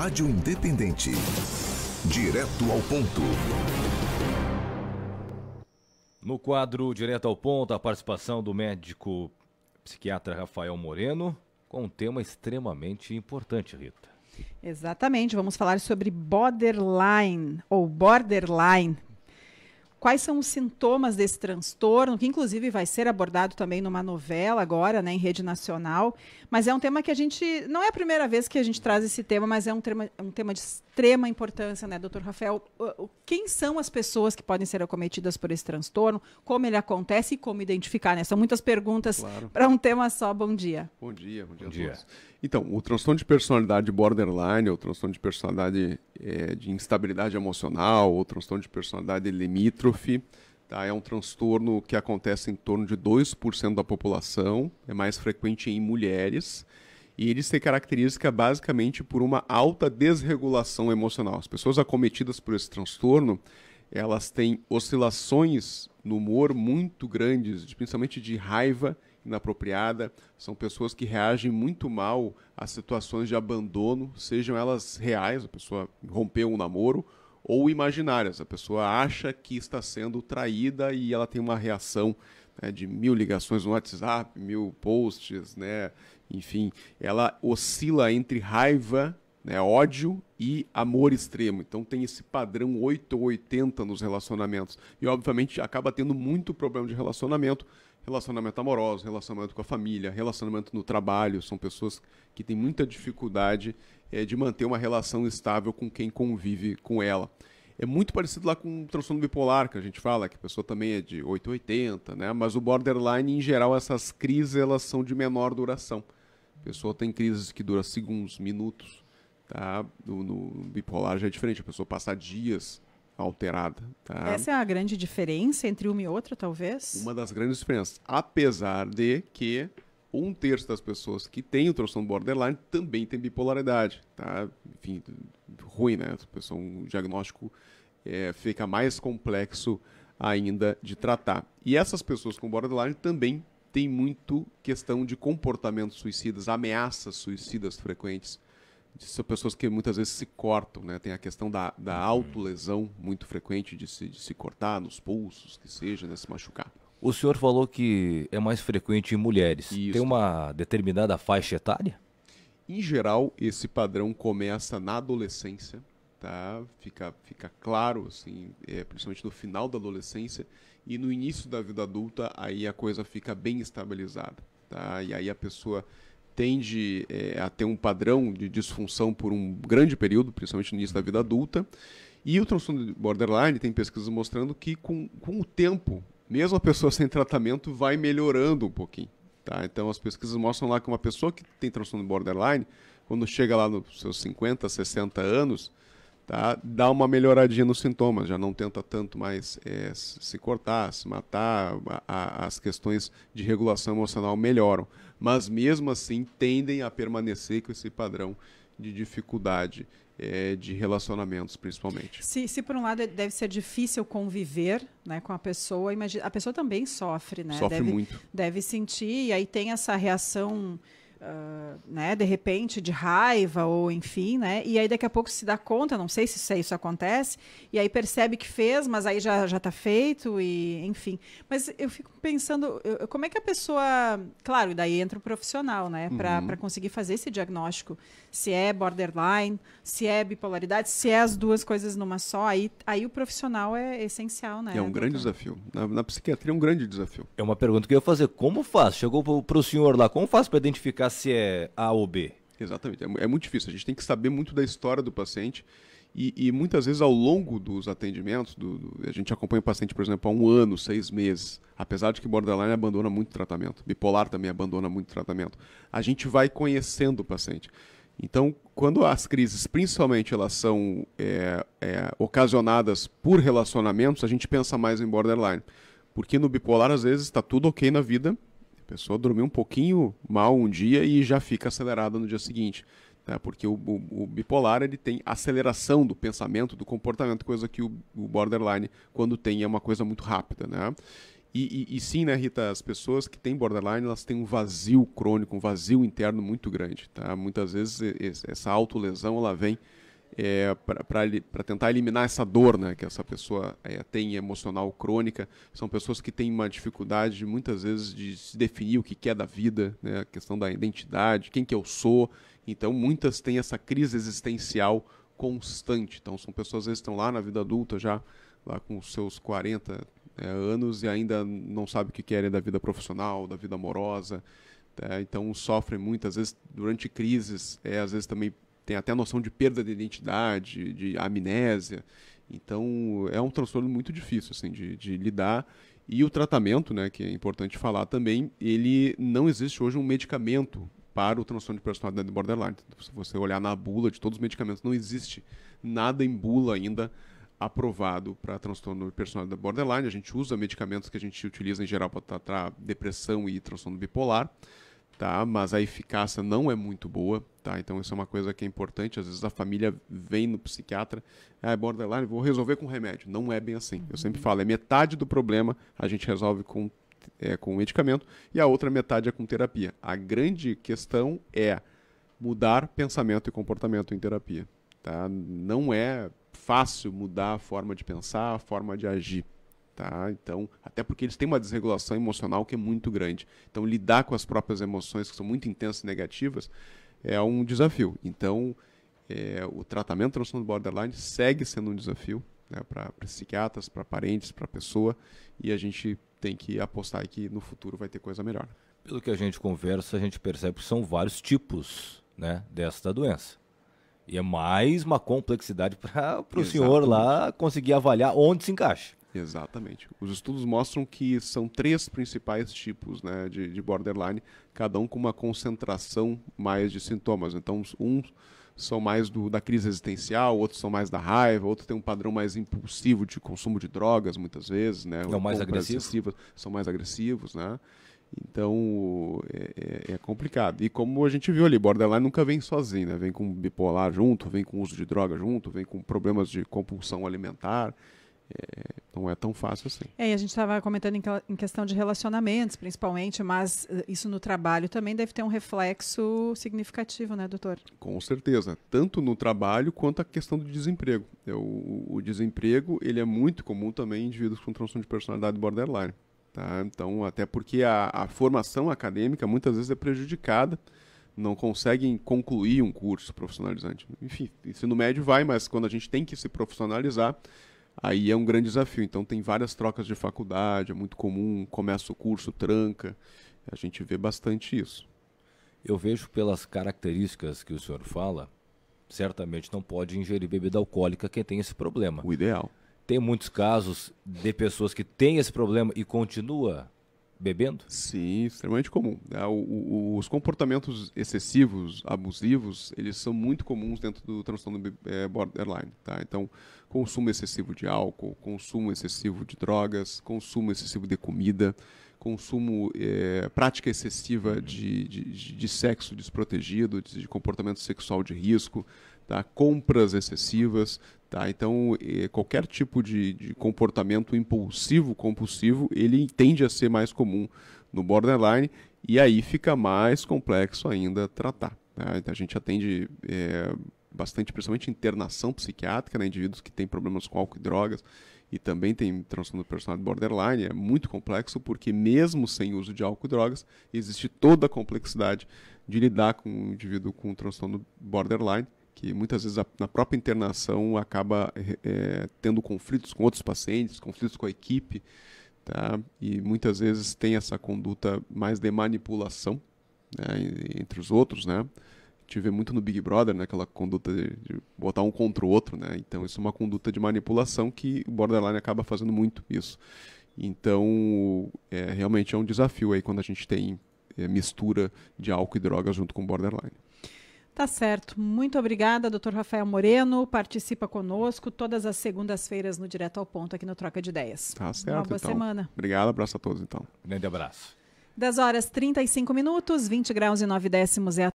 Rádio Independente. Direto ao ponto. No quadro Direto ao Ponto, a participação do médico psiquiatra Rafael Moreno com um tema extremamente importante, Rita. Exatamente, vamos falar sobre borderline ou borderline, quais são os sintomas desse transtorno, que inclusive vai ser abordado também numa novela agora, né, em rede nacional. Mas é um tema que a gente. Não é a primeira vez que a gente traz esse tema, mas é um tema, um tema de extrema importância, né, doutor Rafael? Quem são as pessoas que podem ser acometidas por esse transtorno? Como ele acontece e como identificar, né? São muitas perguntas claro. para um tema só. Bom dia. Bom dia, bom dia, bom dia. Então, o transtorno de personalidade borderline, ou transtorno de personalidade é, de instabilidade emocional, ou transtorno de personalidade limítrofe, tá? é um transtorno que acontece em torno de 2% da população, é mais frequente em mulheres, e ele se caracteriza basicamente por uma alta desregulação emocional. As pessoas acometidas por esse transtorno, elas têm oscilações no humor muito grandes, principalmente de raiva inapropriada, são pessoas que reagem muito mal a situações de abandono, sejam elas reais, a pessoa rompeu um namoro, ou imaginárias, a pessoa acha que está sendo traída e ela tem uma reação né, de mil ligações no WhatsApp, mil posts, né? enfim, ela oscila entre raiva né, ódio e amor extremo. Então tem esse padrão 8 ou 80 nos relacionamentos. E obviamente acaba tendo muito problema de relacionamento, relacionamento amoroso, relacionamento com a família, relacionamento no trabalho. São pessoas que têm muita dificuldade é, de manter uma relação estável com quem convive com ela. É muito parecido lá com o transtorno bipolar que a gente fala, que a pessoa também é de 880, né? Mas o borderline, em geral, essas crises elas são de menor duração. A pessoa tem crises que duram segundos, minutos. Tá? No, no bipolar já é diferente, a pessoa passa dias alterada. Tá? Essa é a grande diferença entre uma e outra, talvez? Uma das grandes diferenças. Apesar de que um terço das pessoas que têm o transtorno borderline também tem bipolaridade. Tá? Enfim, ruim, né? Pessoa, um diagnóstico é, fica mais complexo ainda de tratar. E essas pessoas com borderline também têm muito questão de comportamentos suicidas, ameaças suicidas frequentes de ser pessoas que muitas vezes se cortam, né? Tem a questão da, da uhum. autolesão muito frequente de se, de se cortar nos pulsos, que seja, né? Se machucar. O senhor falou que é mais frequente em mulheres. Isso. Tem uma determinada faixa etária? Em geral, esse padrão começa na adolescência, tá? Fica, fica claro, assim, é, principalmente no final da adolescência e no início da vida adulta, aí a coisa fica bem estabilizada, tá? E aí a pessoa tende é, a ter um padrão de disfunção por um grande período, principalmente no início da vida adulta. E o transtorno borderline tem pesquisas mostrando que com, com o tempo, mesmo a pessoa sem tratamento vai melhorando um pouquinho. Tá? Então as pesquisas mostram lá que uma pessoa que tem transtorno borderline, quando chega lá nos seus 50, 60 anos, tá? dá uma melhoradinha nos sintomas, já não tenta tanto mais é, se cortar, se matar, a, a, as questões de regulação emocional melhoram, mas mesmo assim tendem a permanecer com esse padrão de dificuldade é, de relacionamentos, principalmente. Se, se por um lado é, deve ser difícil conviver né, com a pessoa, imagina, a pessoa também sofre, né? Sofre deve, muito. Deve sentir, e aí tem essa reação ah, né, de repente, de raiva ou enfim, né? E aí daqui a pouco se dá conta, não sei se isso, isso acontece, e aí percebe que fez, mas aí já já está feito e enfim. Mas eu fico pensando, eu, como é que a pessoa, claro, daí entra o profissional, né, para uhum. conseguir fazer esse diagnóstico, se é borderline, se é bipolaridade, se é as duas coisas numa só, aí aí o profissional é essencial, né? É um doutor? grande desafio. Na, na psiquiatria é um grande desafio. É uma pergunta que eu ia fazer, como faz? Chegou para o senhor lá, como faz para identificar se é A ou B. Exatamente, é, é muito difícil. A gente tem que saber muito da história do paciente e, e muitas vezes ao longo dos atendimentos, do, do, a gente acompanha o paciente, por exemplo, há um ano, seis meses. Apesar de que borderline abandona muito tratamento, bipolar também abandona muito tratamento. A gente vai conhecendo o paciente. Então, quando as crises, principalmente, elas são é, é, ocasionadas por relacionamentos, a gente pensa mais em borderline. Porque no bipolar, às vezes, está tudo ok na vida, pessoa dormiu um pouquinho mal um dia e já fica acelerada no dia seguinte. Tá? Porque o, o, o, bipolar ele tem aceleração do pensamento, do comportamento, coisa que o, o borderline, quando tem, é uma coisa muito rápida. Né? E, e, e, sim, né, Rita, as pessoas que têm borderline, elas têm um vazio crônico, um vazio interno muito grande, tá? Muitas vezes essa autolesão, ela vem é, para tentar eliminar essa dor né, que essa pessoa é, tem emocional crônica. São pessoas que têm uma dificuldade, muitas vezes, de se definir o que quer é da vida, né, a questão da identidade, quem que eu sou. Então, muitas têm essa crise existencial constante. Então, são pessoas, que estão lá na vida adulta já, lá com os seus 40 é, anos e ainda não sabem o que querem da vida profissional, da vida amorosa. Tá? Então, sofrem muitas vezes durante crises, é, às vezes também tem até a noção de perda de identidade, de amnésia. Então, é um transtorno muito difícil assim, de, de lidar. E o tratamento, né, que é importante falar também, ele não existe hoje um medicamento para o transtorno de personalidade borderline. Se você olhar na bula de todos os medicamentos, não existe nada em bula ainda aprovado para transtorno de personalidade borderline. A gente usa medicamentos que a gente utiliza em geral para tratar depressão e transtorno bipolar tá? Mas a eficácia não é muito boa, tá? Então isso é uma coisa que é importante. Às vezes a família vem no psiquiatra, é borderline, vou resolver com remédio. Não é bem assim. Eu sempre uhum. falo, é metade do problema a gente resolve com é, com medicamento e a outra metade é com terapia. A grande questão é mudar pensamento e comportamento em terapia, tá? Não é fácil mudar a forma de pensar, a forma de agir. Tá? Então, até porque eles têm uma desregulação emocional que é muito grande. Então, lidar com as próprias emoções que são muito intensas e negativas é um desafio. Então, é, o tratamento do transtorno borderline segue sendo um desafio né, para psiquiatras, para parentes, para pessoa, e a gente tem que apostar que no futuro vai ter coisa melhor. Pelo que a gente conversa, a gente percebe que são vários tipos né, desta doença. E é mais uma complexidade para o senhor lá conseguir avaliar onde se encaixa. Exatamente. Os estudos mostram que são três principais tipos né, de, de, borderline, cada um com uma concentração mais de sintomas. Então, uns são mais do, da crise existencial, outros são mais da raiva, outros têm um padrão mais impulsivo de consumo de drogas, muitas vezes. Né, são é mais agressivos. São mais agressivos, né? Então é, é, é, complicado. E como a gente viu ali, borderline nunca vem sozinho, né? Vem com bipolar junto, vem com uso de droga junto, vem com problemas de compulsão alimentar. É, não é tão fácil assim. É, e a gente estava comentando em, em, questão de relacionamentos, principalmente, mas eh, isso no trabalho também deve ter um reflexo significativo, né, doutor? Com certeza, tanto no trabalho quanto a questão do desemprego. É, o, o desemprego ele é muito comum também em indivíduos com transtorno de personalidade borderline. Tá? Então, até porque a, a formação acadêmica muitas vezes é prejudicada não conseguem concluir um curso profissionalizante. Enfim, ensino médio vai, mas quando a gente tem que se profissionalizar, aí é um grande desafio. Então tem várias trocas de faculdade, é muito comum, começa o curso, tranca. A gente vê bastante isso. Eu vejo pelas características que o senhor fala, certamente não pode ingerir bebida alcoólica quem tem esse problema. O ideal. Tem muitos casos de pessoas que têm esse problema e continua bebendo? Sim, extremamente comum. Né? O, o, os comportamentos excessivos, abusivos, eles são muito comuns dentro do transtorno é, borderline. Tá? Então, consumo excessivo de álcool, consumo excessivo de drogas, consumo excessivo de comida, consumo, é, prática excessiva de, de, de, sexo desprotegido, de, de comportamento sexual de risco, tá? compras excessivas. Tá? Então, é, qualquer tipo de, de comportamento impulsivo, compulsivo, ele tende a ser mais comum no borderline e aí fica mais complexo ainda tratar. Né? A gente atende é, bastante, principalmente internação psiquiátrica, né, indivíduos que têm problemas com álcool e drogas e também tem transtorno do borderline, é muito complexo porque mesmo sem uso de álcool e drogas, existe toda a complexidade de lidar com um indivíduo com um transtorno borderline, que muitas vezes a, na própria internação acaba é, tendo conflitos com outros pacientes, conflitos com a equipe, tá? e muitas vezes tem essa conduta mais de manipulação né, entre os outros, né? gente vê muito no Big Brother, né? Aquela conduta de, de, botar um contra o outro, né? Então isso é uma conduta de manipulação que o borderline acaba fazendo muito isso. Então, é, realmente é um desafio aí quando a gente tem é, mistura de álcool e drogas junto com borderline. Tá certo. Muito obrigada, doutor Rafael Moreno. Participa conosco todas as segundas-feiras no Direto ao Ponto, aqui no Troca de Ideias. Tá certo. Uma boa então. semana. Obrigado, abraço a todos, então. Grande abraço. 10 horas 35 minutos, 20 graus e 9 décimos é a